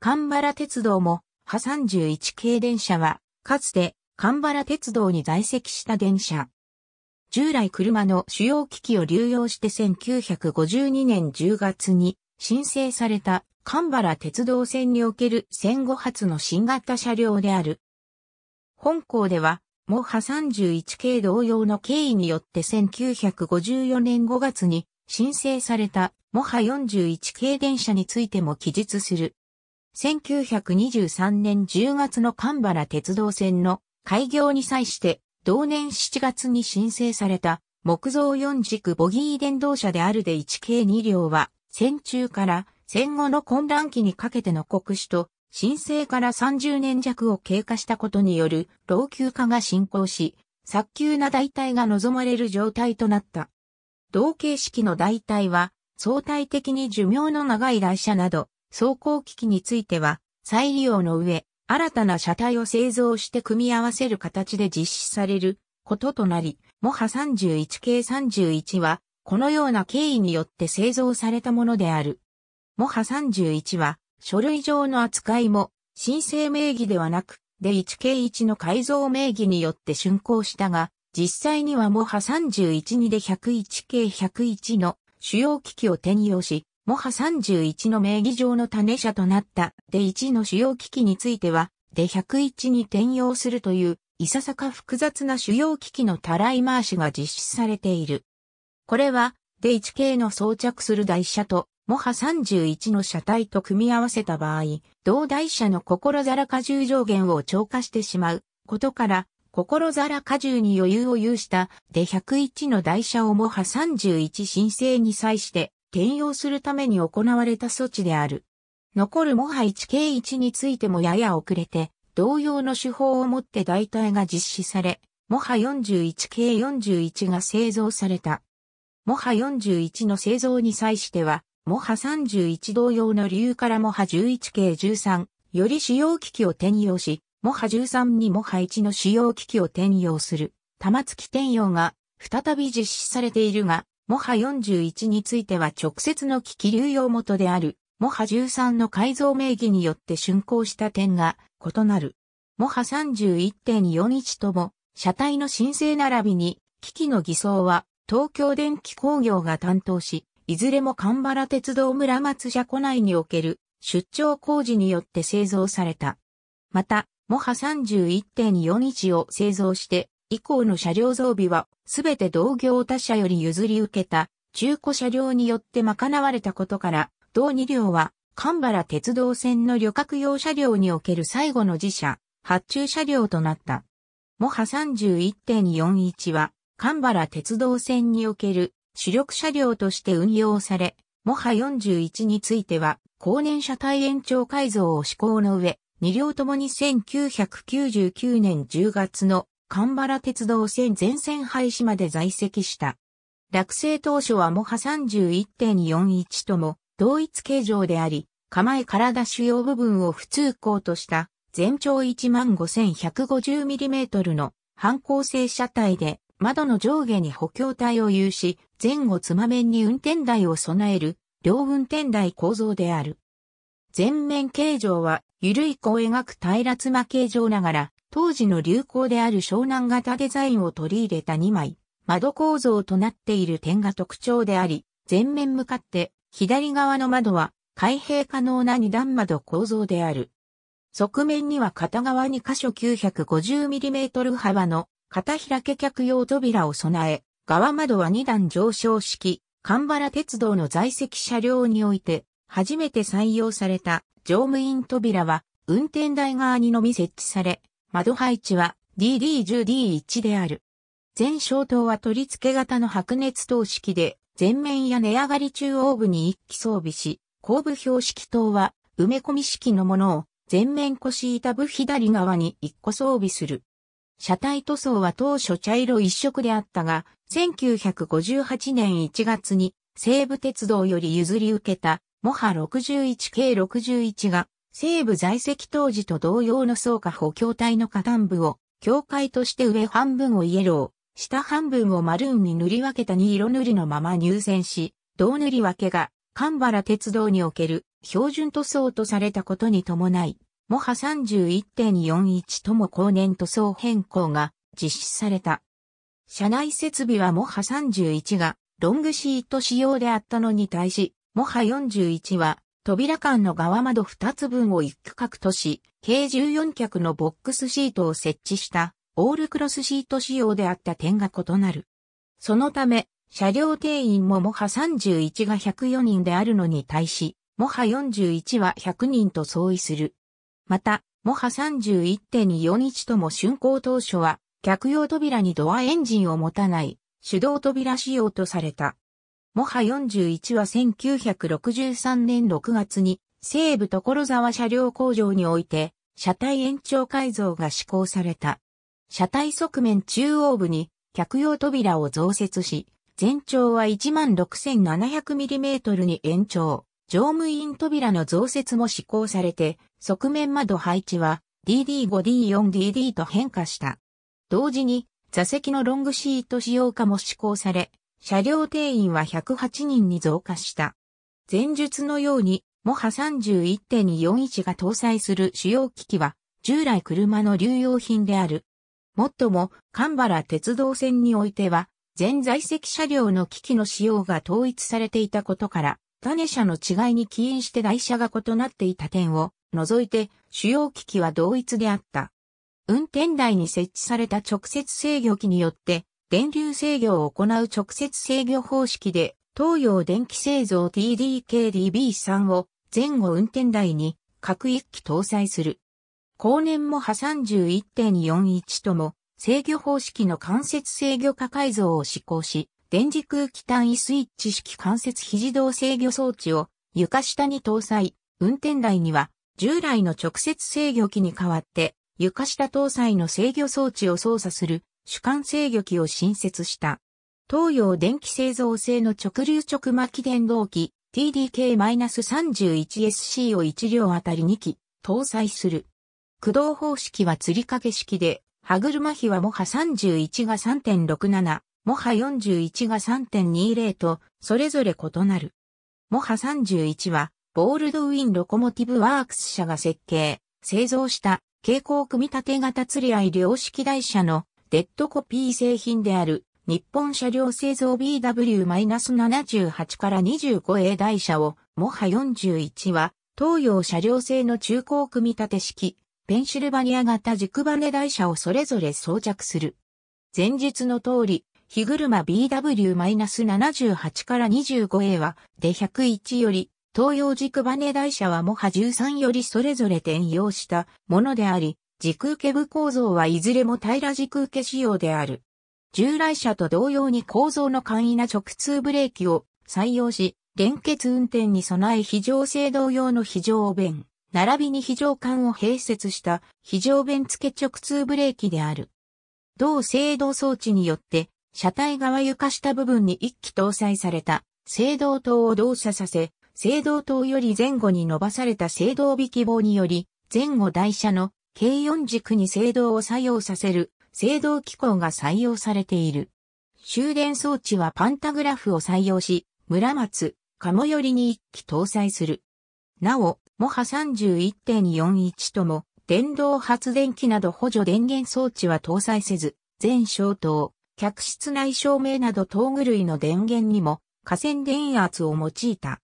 神原鉄道も、波31系電車は、かつて、神原鉄道に在籍した電車。従来車の主要機器を流用して1952年10月に申請された神原鉄道線における戦後初の新型車両である。本校では、モハ31系同様の経緯によって1954年5月に申請されたモハ41系電車についても記述する。1923年10月の神原鉄道線の開業に際して同年7月に申請された木造四軸ボギー電動車であるで1系2両は戦中から戦後の混乱期にかけての国主と申請から30年弱を経過したことによる老朽化が進行し、早急な代替が望まれる状態となった。同形式の代替は相対的に寿命の長い台車など走行機器については、再利用の上、新たな車体を製造して組み合わせる形で実施されることとなり、モハ31系31は、このような経緯によって製造されたものである。モハ31は、書類上の扱いも、申請名義ではなく、で1系1の改造名義によって竣工したが、実際にはモハ312で101系101の主要機器を転用し、モハ31の名義上の種社となったで1の主要機器については、で101に転用するという、いささか複雑な主要機器のたらい回しが実施されている。これは、で1系の装着する台車と、モハ31の車体と組み合わせた場合、同台車の心皿荷重上限を超過してしまうことから、心皿荷重に余裕を有したで101の台車をモハ31申請に際して転用するために行われた措置である。残るモハ 1K1 についてもやや遅れて、同様の手法をもって代替が実施され、モハ 41K41 が製造された。モハ41の製造に際しては、モハ31同様の理由からモハ 11K13 より使用機器を転用し、モハ13にモハ1の使用機器を転用する、玉突き転用が再び実施されているが、モハ41については直接の機器流用元である、モハ13の改造名義によって竣工した点が異なる。モハ31.41とも、車体の申請並びに、機器の偽装は、東京電機工業が担当し、いずれも神原鉄道村松車庫内における出張工事によって製造された。また、モハ31.41を製造して、以降の車両増備は、すべて同業他社より譲り受けた、中古車両によって賄われたことから、同2両は、神原鉄道線の旅客用車両における最後の自社、発注車両となった。モハ31.41は、神原鉄道線における主力車両として運用され、モハ41については、後年車体延長改造を施行の上、2両ともに1999年10月の神原鉄道線全線廃止まで在籍した。落成当初はモハ31.41とも同一形状であり、構え体主要部分を普通行とした全長 15,150mm の反光性車体で窓の上下に補強体を有し、前後つま面に運転台を備える両運転台構造である。前面形状は緩い弧を描く平らつま形状ながら、当時の流行である湘南型デザインを取り入れた2枚、窓構造となっている点が特徴であり、前面向かって左側の窓は開閉可能な2段窓構造である。側面には片側2箇所 950mm 幅の片開け客用扉を備え、側窓は2段上昇式、神原鉄道の在籍車両において、初めて採用された乗務員扉は運転台側にのみ設置され、窓配置は DD10D1 である。全小灯は取り付け型の白熱灯式で、前面や値上がり中央部に一機装備し、後部標識灯は埋め込み式のものを前面腰板部左側に一個装備する。車体塗装は当初茶色一色であったが、1958年1月に西武鉄道より譲り受けたモハ61系61が西部在籍当時と同様の層下補強体の下端部を、境界として上半分をイエロー、下半分をマルーンに塗り分けた2色塗りのまま入選し、同塗り分けが、神原鉄道における標準塗装とされたことに伴い、モハ31.41とも後年塗装変更が実施された。車内設備はモハ31がロングシート仕様であったのに対し、モハ41は扉間の側窓2つ分を1区画とし、計14脚のボックスシートを設置したオールクロスシート仕様であった点が異なる。そのため、車両定員ももは31が104人であるのに対し、モハ41は100人と相違する。また、モハ31.241とも竣工当初は、客用扉にドアエンジンを持たない、手動扉仕様とされた。モハ41は1963年6月に西武所沢車両工場において車体延長改造が施行された。車体側面中央部に客用扉を増設し、全長は 16,700mm に延長。乗務員扉の増設も施行されて、側面窓配置は DD5D4DD と変化した。同時に座席のロングシート使用化も施行され、車両定員は108人に増加した。前述のように、モハ31.241が搭載する主要機器は、従来車の流用品である。もっとも、神原鉄道線においては、全在籍車両の機器の使用が統一されていたことから、種車の違いに起因して台車が異なっていた点を除いて主要機器は同一であった。運転台に設置された直接制御機によって電流制御を行う直接制御方式で、東洋電気製造 TDKDB3 を前後運転台に各一機搭載する。後年も波31.41とも制御方式の間接制御化改造を施行し、電磁空気単位スイッチ式間接非自動制御装置を床下に搭載、運転台には従来の直接制御機に代わって床下搭載の制御装置を操作する主管制御機を新設した。東洋電気製造製の直流直巻電動機 TDK-31SC を1両あたり2機搭載する。駆動方式は吊り掛け式で、歯車比はモハ31が3.67、モハ41が3.20と、それぞれ異なる。モハ31は、ボールドウィン・ロコモティブ・ワークス社が設計、製造した、蛍光組み立て型釣り合い量式台車のデッドコピー製品である日本車両製造 BW-78 から25 a 台車を、モハ41は、東洋車両製の中高組み立て式、ペンシルバニア型軸バネ台車をそれぞれ装着する。前述の通り、日車 BW-78 から 25A は、で101より、東洋軸バネ台車はモハ13よりそれぞれ転用したものであり、時空ケブ構造はいずれも平ら時空ケ仕様である。従来車と同様に構造の簡易な直通ブレーキを採用し、連結運転に備え非常制動用の非常弁、並びに非常管を併設した非常弁付直通ブレーキである。同制動装置によって、車体側床下部分に一機搭載された制動灯を動作させ、制動灯より前後に伸ばされた制動尾希望により、前後台車の軽四軸に制動を作用させる制動機構が採用されている。終電装置はパンタグラフを採用し、村松、鴨寄りに1機搭載する。なお、モハ31.41とも、電動発電機など補助電源装置は搭載せず、全消灯、客室内照明など灯具類の電源にも、河川電圧を用いた。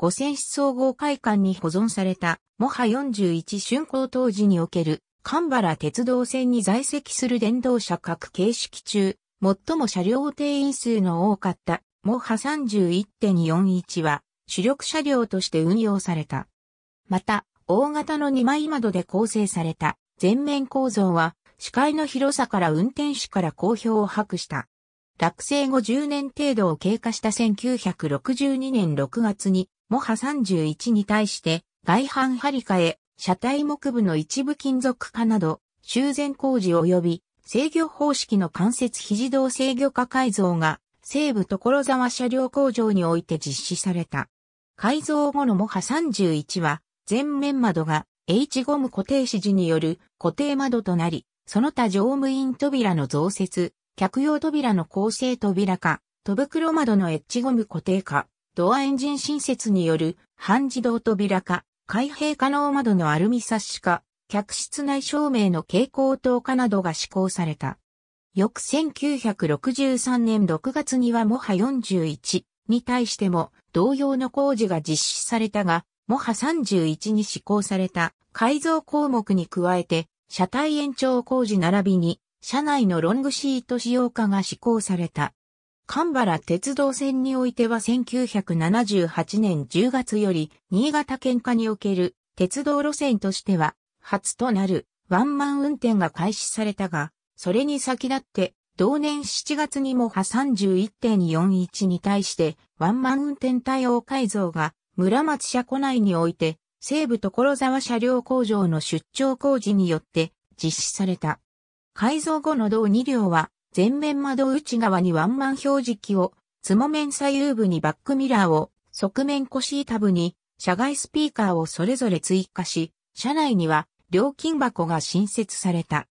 五千室総合会館に保存された、モハ41竣工当時における、神原鉄道線に在籍する電動車各形式中、最も車両定員数の多かった、モハ31.41は、主力車両として運用された。また、大型の2枚窓で構成された、全面構造は、視界の広さから運転手から好評を博した。落成後10年程度を経過した1962年6月にモハ31に対して外反張り替え、車体木部の一部金属化など修繕工事及び制御方式の関節非自動制御化改造が西部所沢車両工場において実施された。改造後のモハ31は前面窓が H ゴム固定指示による固定窓となり、その他乗務員扉の増設、客用扉の構成扉化、戸袋窓のエッジゴム固定化、ドアエンジン新設による半自動扉化、開閉可能窓のアルミサッシ化、客室内照明の蛍光灯化などが施行された。翌1963年6月にはモハ41に対しても同様の工事が実施されたが、モハ31に施行された改造項目に加えて、車体延長工事並びに、車内のロングシート使用化が施行された。神原鉄道線においては1978年10月より新潟県下における鉄道路線としては初となるワンマン運転が開始されたが、それに先立って同年7月にも波31.41に対してワンマン運転対応改造が村松車庫内において西部所沢車両工場の出張工事によって実施された。改造後の同2両は前面窓内側にワンマン表示器を、つも面左右部にバックミラーを、側面腰板部に、車外スピーカーをそれぞれ追加し、車内には料金箱が新設された。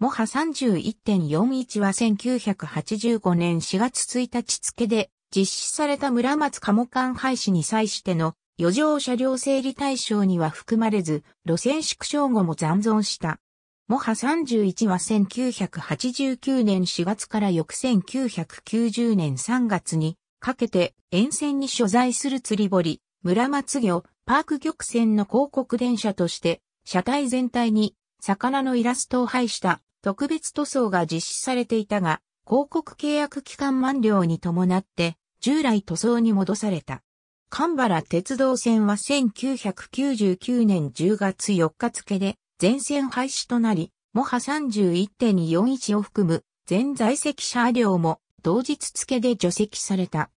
モハ31.41は1985年4月1日付で実施された村松鴨館廃止に際しての余剰車両整理対象には含まれず、路線縮小後も残存した。モハ31は1989年4月から翌1990年3月にかけて沿線に所在する釣り堀、村松魚、パーク玉線の広告電車として車体全体に魚のイラストを配した特別塗装が実施されていたが、広告契約期間満了に伴って従来塗装に戻された。神原鉄道線は1999年10月4日付で全線廃止となり、モハ31.41を含む全在籍車両も同日付で除籍された。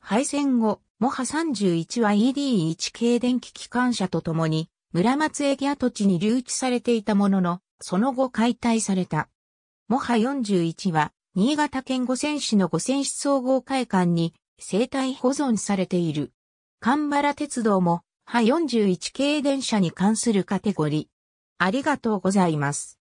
廃線後、モハ31は ED1 系電気機関車と共に、村松駅跡地に留置されていたものの、その後解体された。モハ41は、新潟県五泉市の五泉市総合会館に生態保存されている。神原鉄道も、ハ41系電車に関するカテゴリありがとうございます。